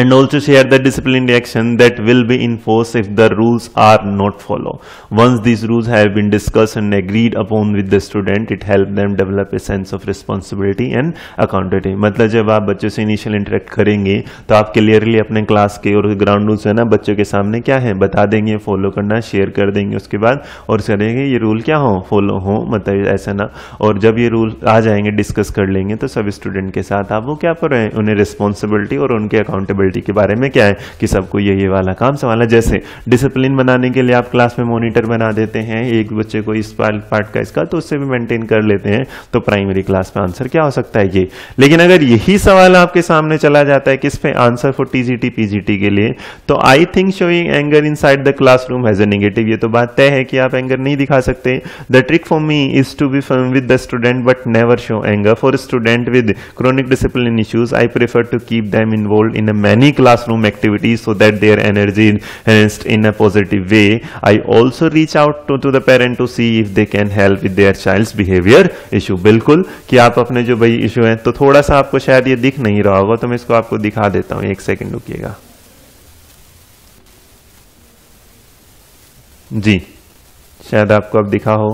and also share the disciplinary action that will be enforced if the rules are not followed. Once these rules have been discussed and agreed upon with the student, it help them develop a sense of responsibility and accountability. matlab jab aap जब se initial interact karenge to aap clearly apne class ke aur ground rules hai na है ke samne kya hai bata denge follow karna share kar denge uske baad aur karenge ye rule kya ho follow ho matlab aisa na aur jab ye rule aa jayenge discuss kar lenge to sab student ke sath aap wo kya kar rahe hain unhe responsibility aur unke accountability accountability के बारे में क्या है कि सबको ये ये वाला काम संभालना जैसे डिसिप्लिन बनाने के लिए आप क्लास में मोनिटर बना देते हैं एक बच्चे को इस पार्ट का इसका तो उससे भी मेंटेन कर लेते हैं तो प्राइमरी क्लास में आंसर क्या हो सकता है ये लेकिन अगर यही सवाल आपके सामने चला जाता है किस पे आंसर फॉर टीजीटी पीजीटी के लिए तो I think showing anger inside the class room has a negative ये तो बात तय है कि आप एंगर नहीं दिखा सकते the trick for me is to be firm with the student but never show anger for student with chronic discipline issues I prefer to keep them involve in a any classroom activity so that their energy enhanced in a positive way. I also reach out to, to the parent to see if they can help with their child's behavior issue. bilkul ki aap apne jo bhai issue है to thoda sa aapko shayad ye dikh nahi raha hoga to main isko aapko dikha deta hu ek second rukiyega जी शायद आपको अब दिखा हो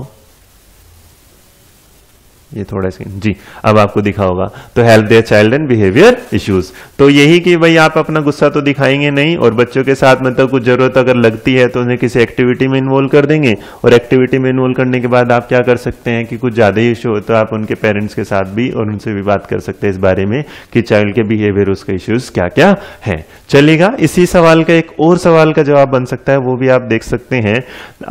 ये थोड़ा screen जी अब आपको दिखा होगा तो help their child and behaviour issues तो यही कि भाई आप अपना गुस्सा तो दिखाएंगे नहीं और बच्चों के साथ मतलब कुछ जरूरत अगर लगती है तो उन्हें किसी एक्टिविटी में इन्वॉल्व कर देंगे और एक्टिविटी में इन्वॉल्व करने के बाद आप क्या कर सकते हैं कि कुछ ज्यादा ही इश्यू हो तो आप उनके पेरेंट्स के साथ भी और उनसे भी बात कर सकते हैं इस बारे में कि चाइल्ड के बिहेवियर उसके इश्यूज क्या क्या है चलेगा इसी सवाल का एक और सवाल का जवाब बन सकता है वो भी आप देख सकते हैं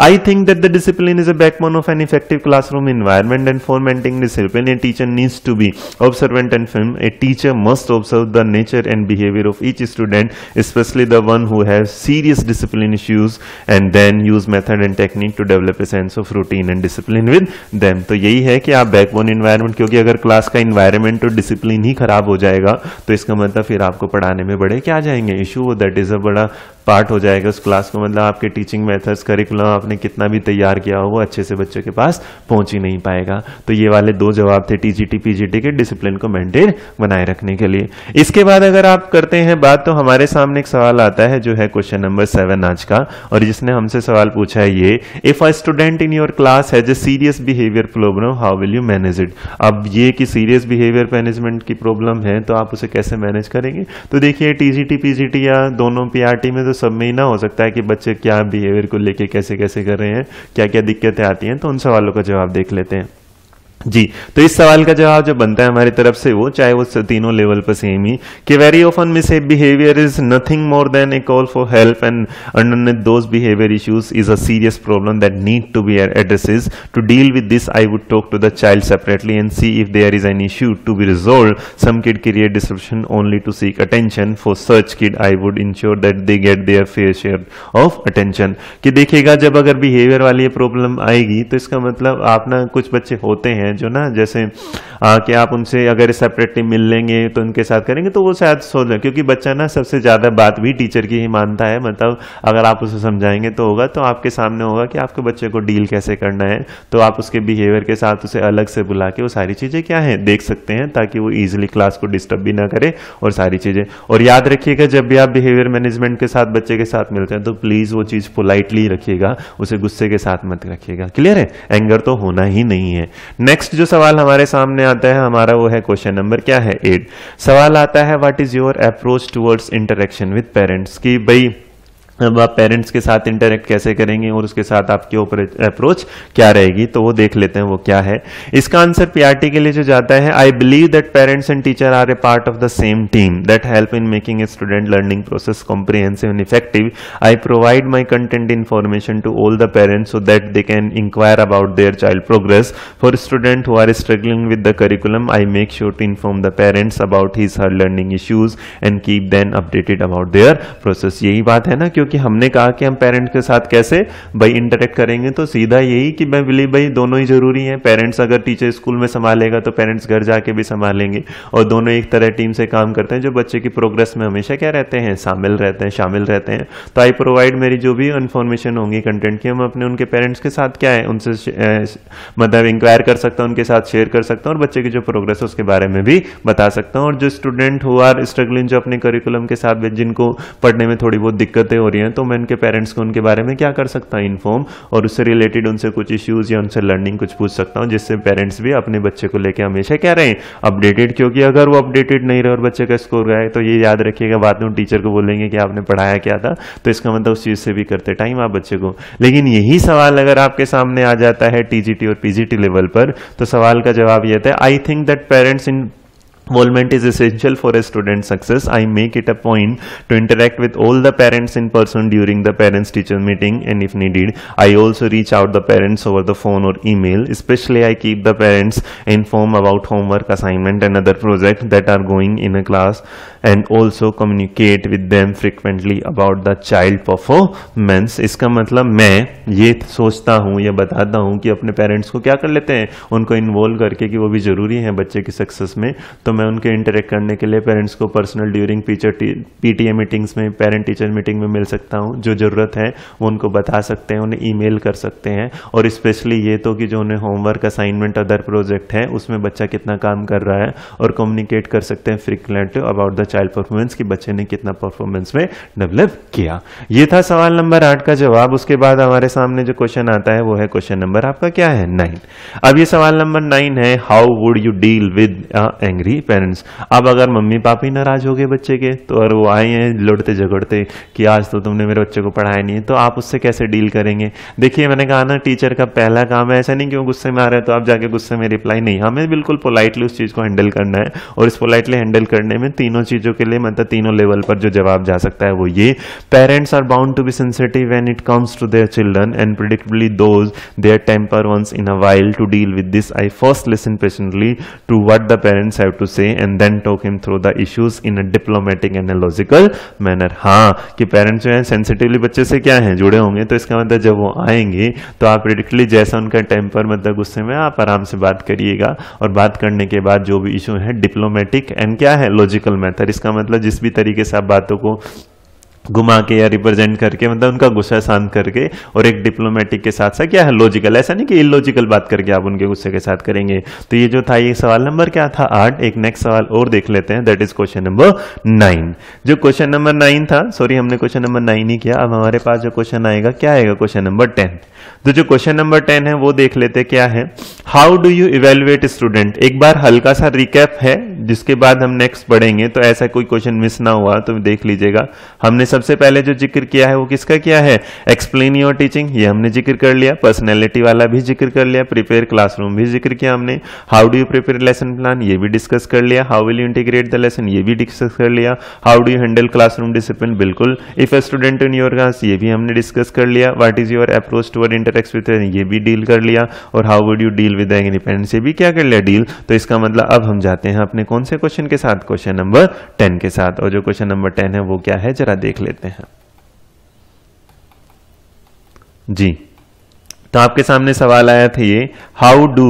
I think that the discipline is a backbone of an effective classroom environment and fomenting itself. When a teacher needs to be observant and firm, a teacher must observe the nature and behavior of each student, especially the one who has serious discipline issues, and then use method and technique to develop a sense of routine and discipline with them. to yahi hai ki aap backbone environment kyunki agar class ka environment to discipline hi kharab ho jayega to iska matlab fir aapko padhane mein bade kya jayenge issue that is a bada part हो जाएगा उस class को मतलब आपके teaching methods curriculum आपने कितना भी तैयार किया हो वो अच्छे से बच्चों के पास पहुंच ही नहीं पाएगा तो ये वाले दो जवाब थे टीजीटी पीजीटी के डिसिप्लिन को मेंटेन बनाए रखने के लिए इसके बाद अगर आप करते हैं बात तो हमारे सामने एक सवाल आता है जो है क्वेश्चन नंबर सेवन आज का और जिसने हमसे सवाल पूछा है ये if a student in your class has a serious behaviour problem how will you manage it अब ये कि सीरियस बिहेवियर मैनेजमेंट की प्रॉब्लम है तो आप उसे कैसे मैनेज करेंगे तो देखिए टीजीटी पीजीटी या दोनों पीआरटी में तो तो सब में ही ना हो सकता है कि बच्चे क्या बिहेवियर को लेके कैसे कैसे कर रहे हैं क्या क्या दिक्कतें आती हैं तो उन सवालों का जवाब देख लेते हैं जी तो इस सवाल का जवाब जो बनता है हमारी तरफ से वो चाहे वो तीनों लेवल पर सेम ही कि very often misbehaviour is nothing more than a call for help and under those behaviour issues is a serious problem that need to be addresses to deal with this I would talk to the child separately and see if there is an issue to be resolve some kid create description only to seek attention for सर्च kid I would ensure that they get their fair share of attention कि देखिएगा जब अगर behaviour वाली problem आएगी तो इसका मतलब आप ना कुछ बच्चे होते हैं हैं जो ना जैसे आ, कि आप उनसे अगर सेपरेटली मिल लेंगे तो उनके साथ करेंगे तो वो शायद सोच लें क्योंकि बच्चा ना सबसे ज़्यादा बात भी टीचर की ही मानता है मतलब अगर आप उसे समझाएंगे तो होगा तो आपके सामने होगा कि आपके बच्चे को डील कैसे करना है तो आप उसके बिहेवियर के साथ उसे अलग से बुला के वो सारी चीज़ें क्या हैं देख सकते हैं ताकि वो ईजिली क्लास को डिस्टर्ब भी ना करे और सारी चीज़ें और याद रखिएगा जब भी आप बिहेवियर मैनेजमेंट के साथ बच्चे के साथ मिलते हैं तो प्लीज़ वो चीज़ पोलाइटली रखिएगा उसे गुस्से के साथ मत रखिएगा क्लियर है एंगर तो होना ही नहीं है नेक्स्ट नेक्स्ट जो सवाल हमारे सामने आता है हमारा वो है क्वेश्चन नंबर क्या है एट सवाल आता है what is your approach towards interaction with parents कि भाई अब आप पेरेंट्स के साथ इंटरेक्ट कैसे करेंगे और उसके साथ आपकी अप्रोच क्या रहेगी तो वो देख लेते हैं वो क्या है इसका आंसर पीआरटी के लिए जो जाता है I believe that parents and teacher are a part of the same team that help in making a student learning process comprehensive and effective I provide my content information to all the parents so that they can inquire about their child progress for student who are struggling with the curriculum I make sure to inform the parents about his her learning issues and keep then updated about their process यही बात है ना क्यों क्योंकि हमने कहा कि हम पेरेंट्स के साथ कैसे भाई इंटरेक्ट करेंगे तो सीधा यही कि मैं बिली भाई दोनों ही जरूरी हैं पेरेंट्स अगर टीचर स्कूल में संभालेगा तो पेरेंट्स घर जाके भी संभालेंगे और दोनों एक तरह टीम से काम करते हैं जो बच्चे की प्रोग्रेस में हमेशा क्या रहते हैं शामिल रहते हैं शामिल रहते हैं तो आई प्रोवाइड मेरी जो भी इन्फॉर्मेशन होंगी कंटेंट की हम अपने उनके पेरेंट्स के साथ क्या है उनसे मतलब इंक्वायर कर सकता हूँ उनके साथ शेयर कर सकता हूँ और बच्चे की जो प्रोग्रेस है उसके बारे में भी बता सकता हूँ और जो स्टूडेंट हुआ स्ट्रगलिंग जो अपने करिकुलम के साथ जिनको पढ़ने में थोड़ी बहुत दिक्कतें हो रही हैं तो मैं उनके पेरेंट्स को उनके बारे में क्या कर सकता हूँ इन्फॉर्म और उससे रिलेटेड उनसे कुछ इश्यूज़ या उनसे लर्निंग कुछ पूछ सकता हूँ जिससे पेरेंट्स भी अपने बच्चे को लेकर हमेशा क्या रहे अपडेटेड क्योंकि अगर वो अपडेटेड नहीं रहे और बच्चे का स्कोर गए तो ये याद रखिएगा बाद में टीचर को बोलेंगे कि आपने पढ़ाया क्या था तो इसका मतलब उस चीज़ से भी करते टाइम आप बच्चे को लेकिन यही सवाल अगर आपके सामने आ जाता है टीजीटी और पीजीटी लेवल पर तो सवाल का जवाब यह था I think that parents in Involvement is essential for a student success. I make it a point to interact with all the parents in person during the parents-teacher meeting and if needed, I also reach out the parents over the phone or email. Especially I keep the parents informed about homework, assignment and other projects that are going in a class and also communicate with them frequently about the child performance. Iska matlab main ye sochta हूँ ya batata हूँ ki apne parents ko kya kar lete hain? Unko involve karke ki wo bhi zaruri है बच्चे ki success mein. To तो मैं उनके interact करने के लिए पेरेंट्स को personal during teacher PTA meetings में पेरेंट टीचर मीटिंग में मिल सकता हूँ जो ज़रूरत है वो उनको बता सकते हैं उन्हें ईमेल कर सकते हैं और स्पेशली ये तो कि जो उन्हें होमवर्क असाइनमेंट अदर प्रोजेक्ट है उसमें बच्चा कितना काम कर रहा है और कम्युनिकेट कर सकते हैं frequent about the child performance कि बच्चे ने कितना परफॉर्मेंस में डेवलप किया ये था सवाल नंबर आठ का जवाब उसके बाद हमारे सामने जो क्वेश्चन आता है वो है क्वेश्चन नंबर आपका क्या है नाइन अब ये सवाल नंबर नाइन है how would you deal with angry ही पेरेंट्स अब अगर मम्मी पापा ही नाराज हो गए बच्चे के तो अगर वो आए हैं लुड़ते झगड़ते कि आज तो तुमने मेरे बच्चे को पढ़ाया नहीं है तो आप उससे कैसे डील करेंगे देखिए मैंने कहा ना टीचर का पहला काम है ऐसा नहीं कि वो गुस्से में आ रहे हैं तो आप जाके गुस्से में रिप्लाई नहीं हमें बिल्कुल पोलाइटली उस चीज़ को हैंडल करना है और इस पोलाइटली हैंडल करने में तीनों चीज़ों के लिए मतलब तीनों लेवल पर जो जवाब जा सकता है वो ये parents are bound to be sensitive when it comes to their children and predictably those their temper once in a while to deal with this I first listen patiently to what the parents have to say and then talk him through the issues in a diplomatic and logical manner हाँ कि parents जो है sensitively बच्चे से क्या है जुड़े होंगे तो इसका मतलब जब वो आएंगे तो आप प्रिडिक्टली जैसा उनका टेम्पर मतलब गुस्से में आप आराम से बात करिएगा और बात करने के बाद जो भी इशू है डिप्लोमेटिक एंड क्या है लॉजिकल मैथर इसका मतलब जिस भी तरीके से आप बातों को घुमा के या रिप्रेजेंट करके मतलब उनका गुस्सा शांत करके और एक डिप्लोमेटिक के साथ साथ क्या है लॉजिकल ऐसा नहीं कि इलॉजिकल बात करके आप उनके गुस्से के साथ करेंगे तो ये जो था ये सवाल नंबर क्या था आठ एक नेक्स्ट सवाल और देख लेते हैं that is question number nine जो क्वेश्चन नंबर नाइन था सॉरी हमने क्वेश्चन नंबर नाइन ही किया अब हमारे पास जो क्वेश्चन आएगा क्या आएगा क्वेश्चन नंबर टेन तो जो क्वेश्चन नंबर टेन है वो देख लेते क्या है how do you evaluate student एक बार हल्का सा रिकैप है जिसके बाद हम नेक्स्ट पढ़ेंगे तो ऐसा कोई क्वेश्चन मिस ना हुआ तो देख लीजिएगा हमने सबसे पहले जो जिक्र किया है वो किसका किया है एक्सप्लेन योर टीचिंग ये हमने जिक्र कर लिया पर्सनैलिटी वाला भी जिक्र कर लिया प्रिपेयर क्लासरूम भी जिक्र किया हमने how do you prepare lesson plan ये भी डिस्कस कर लिया how will you integrate the lesson ये भी डिस्कस कर लिया how do you handle classroom discipline बिल्कुल if a student in your class ये भी हमने डिस्कस कर लिया what is your approach to your interact with ये भी डील कर लिया और how would you deal with independence ये भी क्या कर लिया डील तो इसका मतलब अब हम जाते हैं अपने कौन से क्वेश्चन के साथ क्वेश्चन नंबर टेन के साथ और जो क्वेश्चन नंबर टेन है वो क्या है जरा देख लेते हैं जी तो आपके सामने सवाल आया था ये how do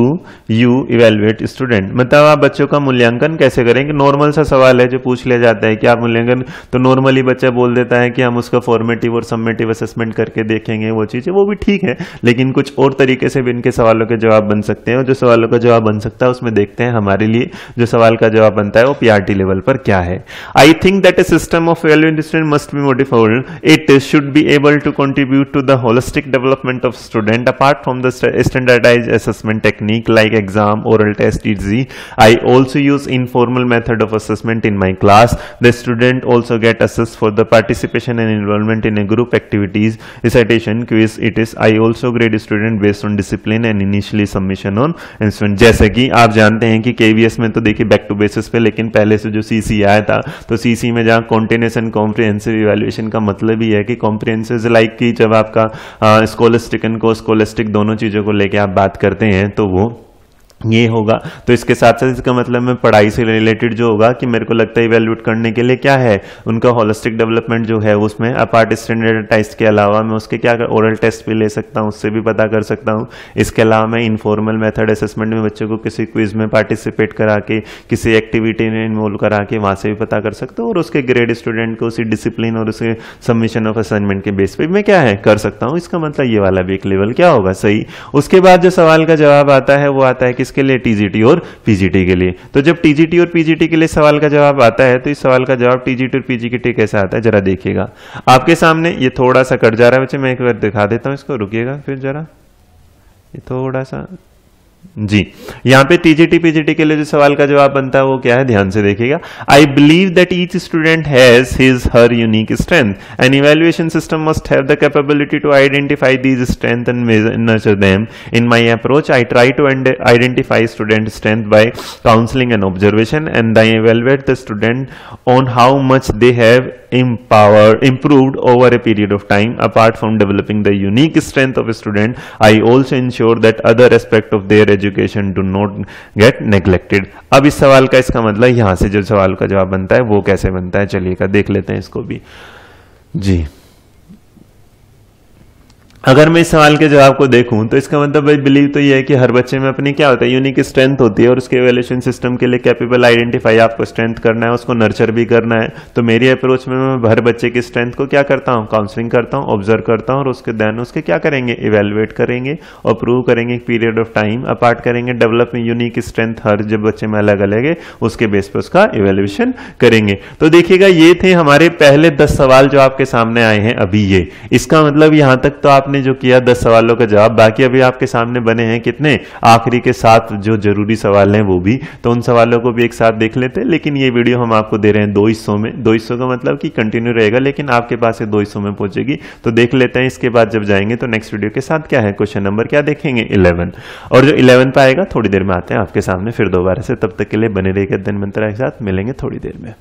you evaluate student मतलब आप बच्चों का मूल्यांकन कैसे करेंगे नॉर्मल सा सवाल है जो पूछ लिया जाता है कि आप मूल्यांकन तो नॉर्मली बच्चा बोल देता है कि हम उसका फॉर्मेटिव और सम्मेटिव असेसमेंट करके देखेंगे वो चीज़ें वो भी ठीक है लेकिन कुछ और तरीके से भी इनके सवालों के जवाब बन सकते हैं और जो सवालों का जवाब बन सकता है उसमें देखते हैं हमारे लिए जो सवाल का जवाब बनता है वो पीआरटी लेवल पर क्या है I think that a system of valuing student must be modified it should be able to contribute to the holistic development of student apart from the st standardized assessment technique like exam, oral test, etc., I also use informal method of assessment in my class. The student also get assessed for the participation and involvement in a group activities, recitation, quiz, it is. I also grade student based on discipline and initially submission on instrument. जैसे कि आप जानते हैं कि KVS में तो देखिए back to basis पे लेकिन पहले से जो सीसी आया था तो सीसी में जहाँ कॉन्टिन्यूसन कॉम्प्रिहेंसिव इवेल्युएशन का मतलब ही है कि comprehensive like ki jab aapka scholastic को स्कॉल होलिस्टिक दोनों चीज़ों को लेके आप बात करते हैं तो वो ये होगा तो इसके साथ साथ इसका मतलब मैं पढ़ाई से रिलेटेड जो होगा कि मेरे को लगता है इवेल्यूट करने के लिए क्या है उनका होलिस्टिक डेवलपमेंट जो है उसमें अपार्ट स्टैंडर्ड टेस्ट के अलावा मैं उसके क्या ओरल टेस्ट भी ले सकता हूँ उससे भी पता कर सकता हूँ इसके अलावा मैं इनफॉर्मल मेथड असेसमेंट में बच्चों को किसी क्विज में पार्टिसिपेट करा के किसी एक्टिविटी में इन्वॉल्व करा के वहाँ से भी पता कर सकता हूँ और उसके ग्रेड स्टूडेंट को उसी डिसिप्लिन और उसके सबमिशन ऑफ असाइनमेंट के बेस पर मैं क्या है कर सकता हूँ इसका मतलब ये वाला भी एक लेवल क्या होगा सही उसके बाद जो सवाल का जवाब आता है वो आता है कि किसके लिए टीजीटी और पीजीटी के लिए तो जब टीजीटी और पीजीटी के लिए सवाल का जवाब आता है तो इस सवाल का जवाब टीजीटी और पीजीटी कैसे आता है जरा देखिएगा आपके सामने ये थोड़ा सा कट जा रहा है बच्चे मैं एक बार दिखा देता हूँ इसको रुकिएगा फिर जरा ये थोड़ा सा जी यहां पे टीजीटी पीजीटी के लिए जो सवाल का जवाब बनता है वो क्या है ध्यान से देखिएगा I believe that each student has his her unique strength and evaluation system must have the capability to identify these strength and nurture them in my approach I try to identify student strength by counselling and observation and I evaluate the student on how much they have empowered improved over a period of time apart from developing the unique strength of a student i also ensure that other aspect of their education do not get neglected अब इस सवाल का इसका मतलब यहां से जो सवाल का जवाब बनता है वो कैसे बनता है चलिएगा देख लेते हैं इसको भी जी अगर मैं इस सवाल के जवाब को देखूं तो इसका मतलब भाई बिलीव तो ये है कि हर बच्चे में अपनी क्या होता है यूनिक स्ट्रेंथ होती है और उसके एवेल्यूशन सिस्टम के लिए कैपेबल आइडेंटिफाई आपको स्ट्रेंथ करना है उसको नर्चर भी करना है तो मेरी अप्रोच में मैं हर बच्चे की स्ट्रेंथ को क्या करता हूँ काउंसलिंग करता हूँ ऑब्जर्व करता हूँ और उसके देन उसके क्या करेंगे इवेलुएट करेंगे और प्रूव करेंगे पीरियड ऑफ टाइम अपार्ट करेंगे डेवलप यूनिक स्ट्रेंथ हर जब बच्चे में अलग अलग है उसके बेस पर उसका इवेल्युएशन करेंगे तो देखिएगा ये थे हमारे पहले दस सवाल जो आपके सामने आए हैं अभी ये इसका मतलब यहाँ तक तो आप आपने जो किया दस सवालों का जवाब बाकी अभी आपके सामने बने हैं कितने आखिरी के साथ जो जरूरी सवाल हैं वो भी तो उन सवालों को भी एक साथ देख लेते हैं लेकिन ये वीडियो हम आपको दे रहे हैं दो हिस्सों में दो हिस्सों का मतलब कि कंटिन्यू रहेगा लेकिन आपके पास ये दो हिस्सों में पहुंचेगी तो देख लेते हैं इसके बाद जब जाएंगे तो नेक्स्ट वीडियो के साथ क्या है क्वेश्चन नंबर क्या देखेंगे इलेवन और जो इलेवन पर आएगा थोड़ी देर में आते हैं आपके सामने फिर दोबारा से तब तक के लिए बने रहेगा दिन मंत्रा के साथ मिलेंगे थोड़ी देर में